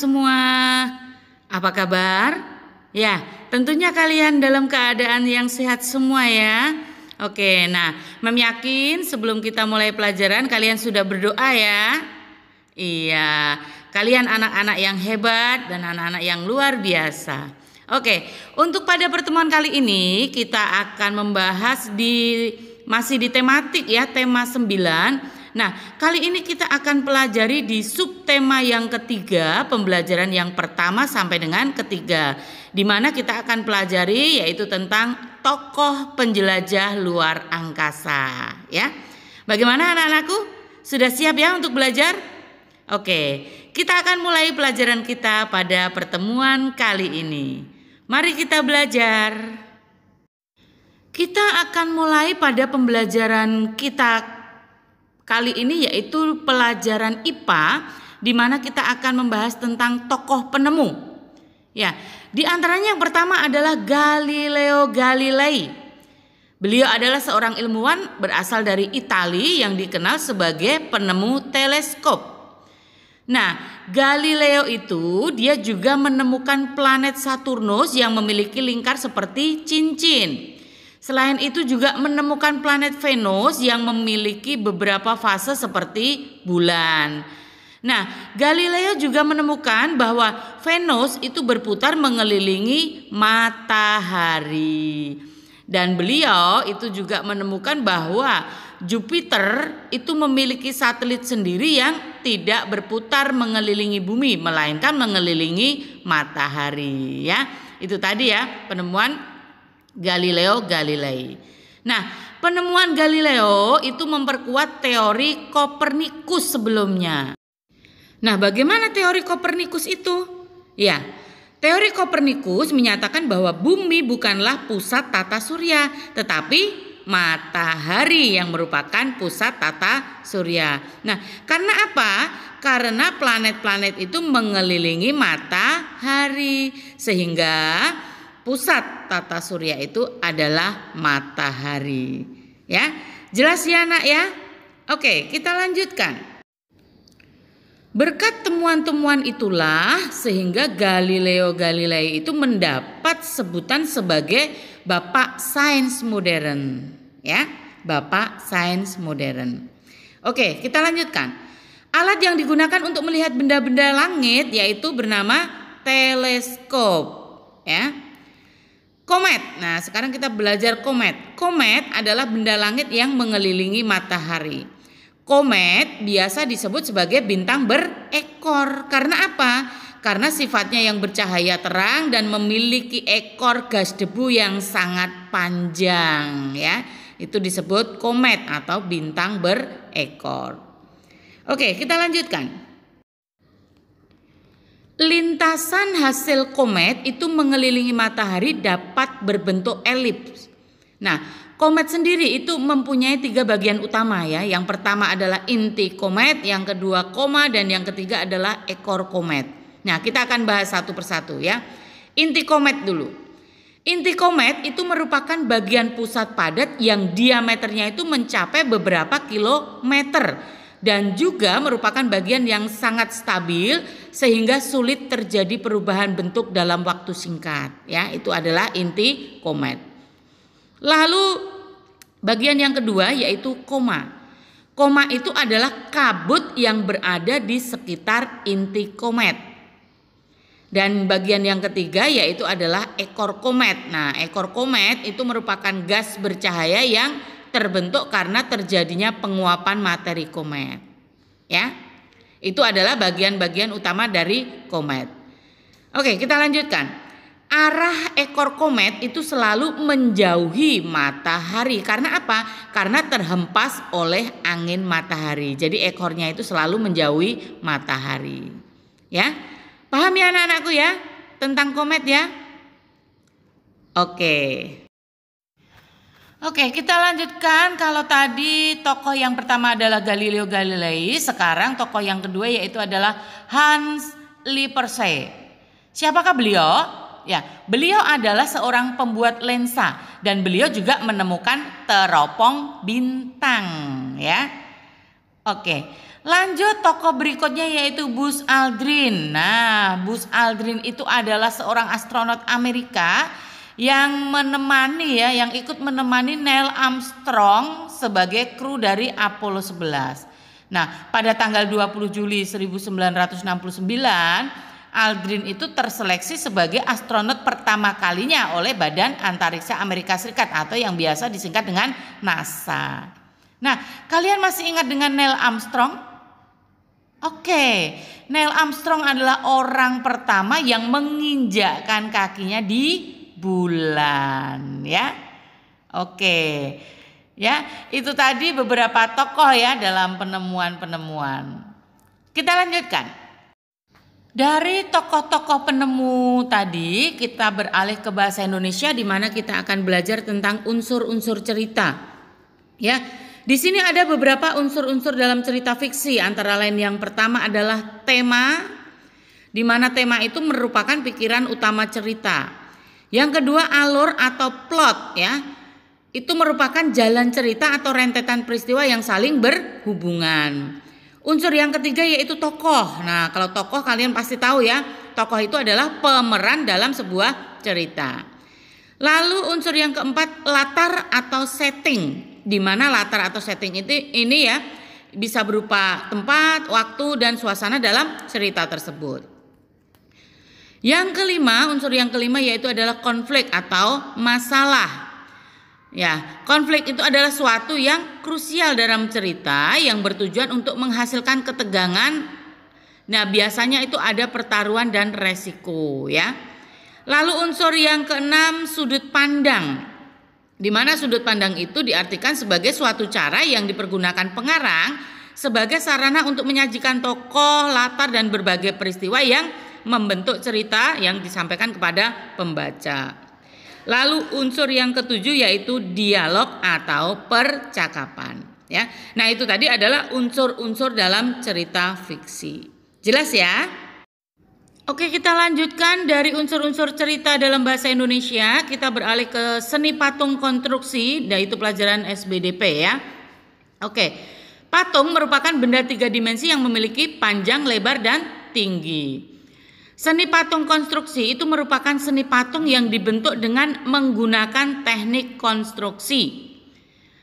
semua. Apa kabar? Ya, tentunya kalian dalam keadaan yang sehat semua ya. Oke, nah, Mem sebelum kita mulai pelajaran kalian sudah berdoa ya. Iya, kalian anak-anak yang hebat dan anak-anak yang luar biasa. Oke, untuk pada pertemuan kali ini kita akan membahas di masih di tematik ya, tema 9 Nah, kali ini kita akan pelajari di subtema yang ketiga, pembelajaran yang pertama sampai dengan ketiga, di mana kita akan pelajari yaitu tentang tokoh penjelajah luar angkasa, ya. Bagaimana anak-anakku? Sudah siap ya untuk belajar? Oke, kita akan mulai pelajaran kita pada pertemuan kali ini. Mari kita belajar. Kita akan mulai pada pembelajaran kita kali ini yaitu pelajaran IPA di mana kita akan membahas tentang tokoh penemu. Ya, di antaranya yang pertama adalah Galileo Galilei. Beliau adalah seorang ilmuwan berasal dari Italia yang dikenal sebagai penemu teleskop. Nah, Galileo itu dia juga menemukan planet Saturnus yang memiliki lingkar seperti cincin. Selain itu juga menemukan planet Venus yang memiliki beberapa fase seperti bulan. Nah, Galileo juga menemukan bahwa Venus itu berputar mengelilingi matahari. Dan beliau itu juga menemukan bahwa Jupiter itu memiliki satelit sendiri yang tidak berputar mengelilingi bumi melainkan mengelilingi matahari ya. Itu tadi ya penemuan Galileo Galilei. Nah, penemuan Galileo itu memperkuat teori Kopernikus sebelumnya. Nah, bagaimana teori Kopernikus itu? Ya, teori Kopernikus menyatakan bahwa bumi bukanlah pusat tata surya, tetapi matahari yang merupakan pusat tata surya. Nah, karena apa? Karena planet-planet itu mengelilingi matahari sehingga pusat tata surya itu adalah matahari. Ya, jelas ya anak ya? Oke, kita lanjutkan. Berkat temuan-temuan itulah sehingga Galileo Galilei itu mendapat sebutan sebagai bapak sains modern, ya, bapak sains modern. Oke, kita lanjutkan. Alat yang digunakan untuk melihat benda-benda langit yaitu bernama teleskop, ya. Komet. Nah, sekarang kita belajar komet. Komet adalah benda langit yang mengelilingi matahari. Komet biasa disebut sebagai bintang berekor. Karena apa? Karena sifatnya yang bercahaya terang dan memiliki ekor gas debu yang sangat panjang, ya. Itu disebut komet atau bintang berekor. Oke, kita lanjutkan. Lintasan hasil komet itu mengelilingi matahari dapat berbentuk elips. Nah, komet sendiri itu mempunyai tiga bagian utama ya. Yang pertama adalah inti komet, yang kedua koma, dan yang ketiga adalah ekor komet. Nah, kita akan bahas satu persatu ya. Inti komet dulu. Inti komet itu merupakan bagian pusat padat yang diameternya itu mencapai beberapa kilometer dan juga merupakan bagian yang sangat stabil sehingga sulit terjadi perubahan bentuk dalam waktu singkat ya itu adalah inti komet lalu bagian yang kedua yaitu koma koma itu adalah kabut yang berada di sekitar inti komet dan bagian yang ketiga yaitu adalah ekor komet nah ekor komet itu merupakan gas bercahaya yang terbentuk karena terjadinya penguapan materi komet. Ya. Itu adalah bagian-bagian utama dari komet. Oke, kita lanjutkan. Arah ekor komet itu selalu menjauhi matahari. Karena apa? Karena terhempas oleh angin matahari. Jadi ekornya itu selalu menjauhi matahari. Ya. Paham ya anak-anakku ya tentang komet ya? Oke. Oke, kita lanjutkan. Kalau tadi tokoh yang pertama adalah Galileo Galilei, sekarang tokoh yang kedua yaitu adalah Hans Lippershey. Siapakah beliau? Ya, beliau adalah seorang pembuat lensa dan beliau juga menemukan teropong bintang, ya. Oke. Lanjut tokoh berikutnya yaitu Buzz Aldrin. Nah, Buzz Aldrin itu adalah seorang astronot Amerika yang menemani ya, yang ikut menemani Neil Armstrong sebagai kru dari Apollo 11. Nah, pada tanggal 20 Juli 1969, Aldrin itu terseleksi sebagai astronot pertama kalinya oleh Badan Antariksa Amerika Serikat atau yang biasa disingkat dengan NASA. Nah, kalian masih ingat dengan Neil Armstrong? Oke, Neil Armstrong adalah orang pertama yang menginjakkan kakinya di bulan ya. Oke. Ya, itu tadi beberapa tokoh ya dalam penemuan-penemuan. Kita lanjutkan. Dari tokoh-tokoh penemu tadi, kita beralih ke bahasa Indonesia di mana kita akan belajar tentang unsur-unsur cerita. Ya, di sini ada beberapa unsur-unsur dalam cerita fiksi, antara lain yang pertama adalah tema, di mana tema itu merupakan pikiran utama cerita. Yang kedua alur atau plot ya. Itu merupakan jalan cerita atau rentetan peristiwa yang saling berhubungan. Unsur yang ketiga yaitu tokoh. Nah, kalau tokoh kalian pasti tahu ya, tokoh itu adalah pemeran dalam sebuah cerita. Lalu unsur yang keempat latar atau setting. Di mana latar atau setting itu ini ya bisa berupa tempat, waktu dan suasana dalam cerita tersebut. Yang kelima, unsur yang kelima yaitu adalah konflik atau masalah. Ya, konflik itu adalah suatu yang krusial dalam cerita yang bertujuan untuk menghasilkan ketegangan. Nah, biasanya itu ada pertaruhan dan resiko, ya. Lalu unsur yang keenam sudut pandang. Di mana sudut pandang itu diartikan sebagai suatu cara yang dipergunakan pengarang sebagai sarana untuk menyajikan tokoh, latar dan berbagai peristiwa yang membentuk cerita yang disampaikan kepada pembaca. Lalu unsur yang ketujuh yaitu dialog atau percakapan, ya. Nah, itu tadi adalah unsur-unsur dalam cerita fiksi. Jelas ya? Oke, kita lanjutkan dari unsur-unsur cerita dalam bahasa Indonesia, kita beralih ke seni patung konstruksi, yaitu pelajaran SBDP ya. Oke. Patung merupakan benda tiga dimensi yang memiliki panjang, lebar, dan tinggi. Seni patung konstruksi itu merupakan seni patung yang dibentuk dengan menggunakan teknik konstruksi.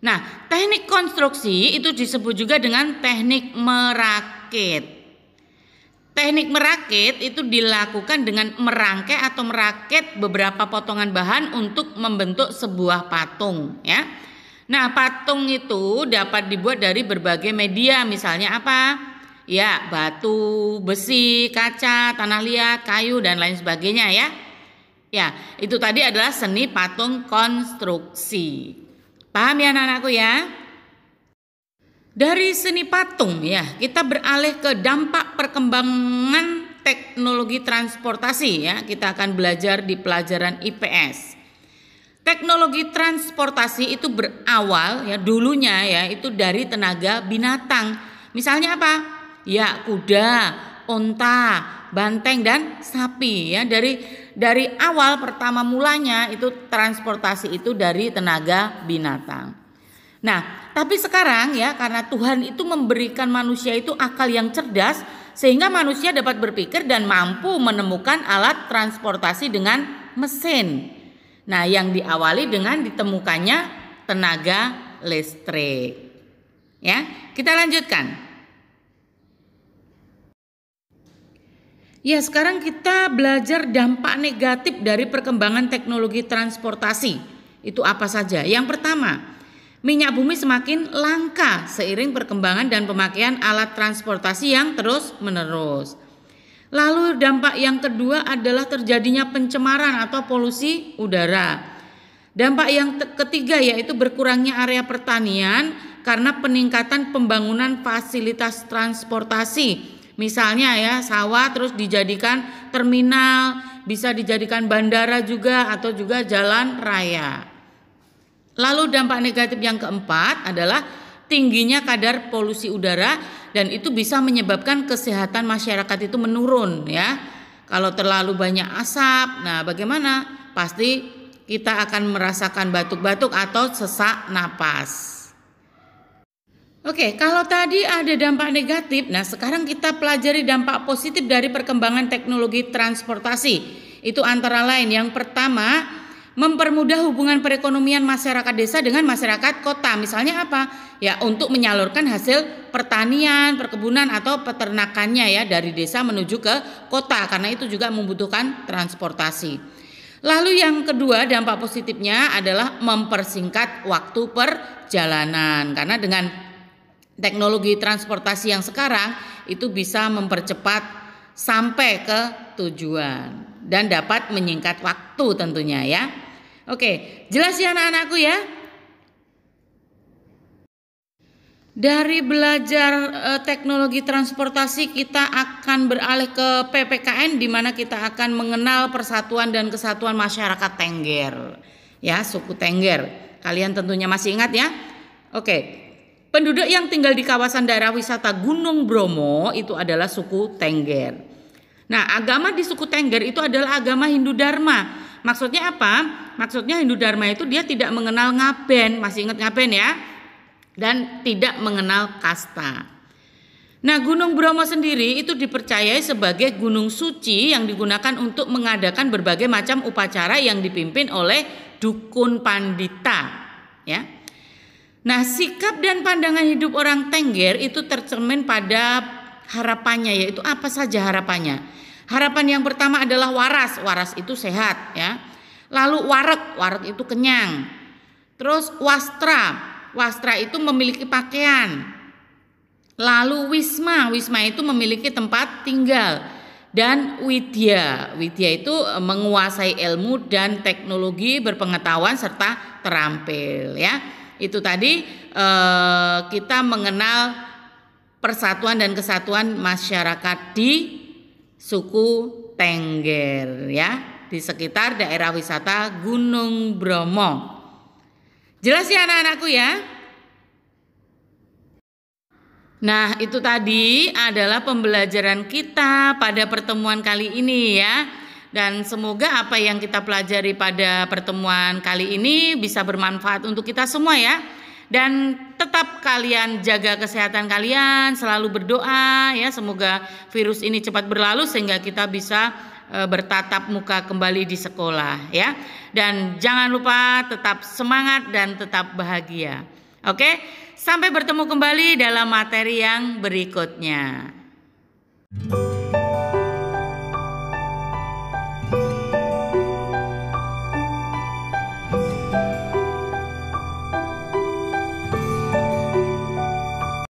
Nah, teknik konstruksi itu disebut juga dengan teknik merakit. Teknik merakit itu dilakukan dengan merangkai atau merakit beberapa potongan bahan untuk membentuk sebuah patung, ya. Nah, patung itu dapat dibuat dari berbagai media, misalnya apa? ya batu, besi, kaca, tanah liat, kayu dan lain sebagainya ya. Ya, itu tadi adalah seni patung konstruksi. Paham ya anak-anakku ya? Dari seni patung ya, kita beralih ke dampak perkembangan teknologi transportasi ya. Kita akan belajar di pelajaran IPS. Teknologi transportasi itu berawal ya dulunya ya itu dari tenaga binatang. Misalnya apa? ya kuda, unta, banteng dan sapi ya dari dari awal pertama mulanya itu transportasi itu dari tenaga binatang. Nah, tapi sekarang ya karena Tuhan itu memberikan manusia itu akal yang cerdas sehingga manusia dapat berpikir dan mampu menemukan alat transportasi dengan mesin. Nah, yang diawali dengan ditemukannya tenaga listrik. Ya, kita lanjutkan. Ya, sekarang kita belajar dampak negatif dari perkembangan teknologi transportasi. Itu apa saja? Yang pertama, minyak bumi semakin langka seiring perkembangan dan pemakaian alat transportasi yang terus-menerus. Lalu dampak yang kedua adalah terjadinya pencemaran atau polusi udara. Dampak yang ketiga yaitu berkurangnya area pertanian karena peningkatan pembangunan fasilitas transportasi Misalnya ya sawah terus dijadikan terminal, bisa dijadikan bandara juga atau juga jalan raya. Lalu dampak negatif yang keempat adalah tingginya kadar polusi udara dan itu bisa menyebabkan kesehatan masyarakat itu menurun ya. Kalau terlalu banyak asap, nah bagaimana? Pasti kita akan merasakan batuk-batuk atau sesak napas. Oke, kalau tadi ada dampak negatif, nah sekarang kita pelajari dampak positif dari perkembangan teknologi transportasi. Itu antara lain yang pertama, mempermudah hubungan perekonomian masyarakat desa dengan masyarakat kota. Misalnya apa? Ya, untuk menyalurkan hasil pertanian, perkebunan atau peternakannya ya dari desa menuju ke kota karena itu juga membutuhkan transportasi. Lalu yang kedua dampak positifnya adalah mempersingkat waktu perjalanan karena dengan teknologi transportasi yang sekarang itu bisa mempercepat sampai ke tujuan dan dapat menyingkat waktu tentunya ya. Oke, jelas ya anak-anakku ya. Dari belajar eh, teknologi transportasi kita akan beralih ke PPKN di mana kita akan mengenal persatuan dan kesatuan masyarakat Tengger. Ya, suku Tengger. Kalian tentunya masih ingat ya? Oke. Penduduk yang tinggal di kawasan daerah wisata Gunung Bromo itu adalah suku Tengger. Nah, agama di suku Tengger itu adalah agama Hindu Dharma. Maksudnya apa? Maksudnya Hindu Dharma itu dia tidak mengenal ngaben, masih ingat ngaben ya? Dan tidak mengenal kasta. Nah, Gunung Bromo sendiri itu dipercayai sebagai gunung suci yang digunakan untuk mengadakan berbagai macam upacara yang dipimpin oleh dukun pandita, ya. Nah, sikap dan pandangan hidup orang Tengger itu tercermin pada harapannya yaitu apa saja harapannya. Harapan yang pertama adalah waras. Waras itu sehat ya. Lalu warek, warek itu kenyang. Terus wastra. Wastra itu memiliki pakaian. Lalu wisma, wisma itu memiliki tempat tinggal. Dan widya, widya itu e, menguasai ilmu dan teknologi berpengetahuan serta terampil ya itu tadi eh, kita mengenal persatuan dan kesatuan masyarakat di suku Tengger ya di sekitar daerah wisata Gunung Bromo. Jelas ya anak-anakku ya? Nah, itu tadi adalah pembelajaran kita pada pertemuan kali ini ya dan semoga apa yang kita pelajari pada pertemuan kali ini bisa bermanfaat untuk kita semua ya. Dan tetap kalian jaga kesehatan kalian, selalu berdoa ya semoga virus ini cepat berlalu sehingga kita bisa e, bertatap muka kembali di sekolah ya. Dan jangan lupa tetap semangat dan tetap bahagia. Oke, sampai bertemu kembali dalam materi yang berikutnya. Thank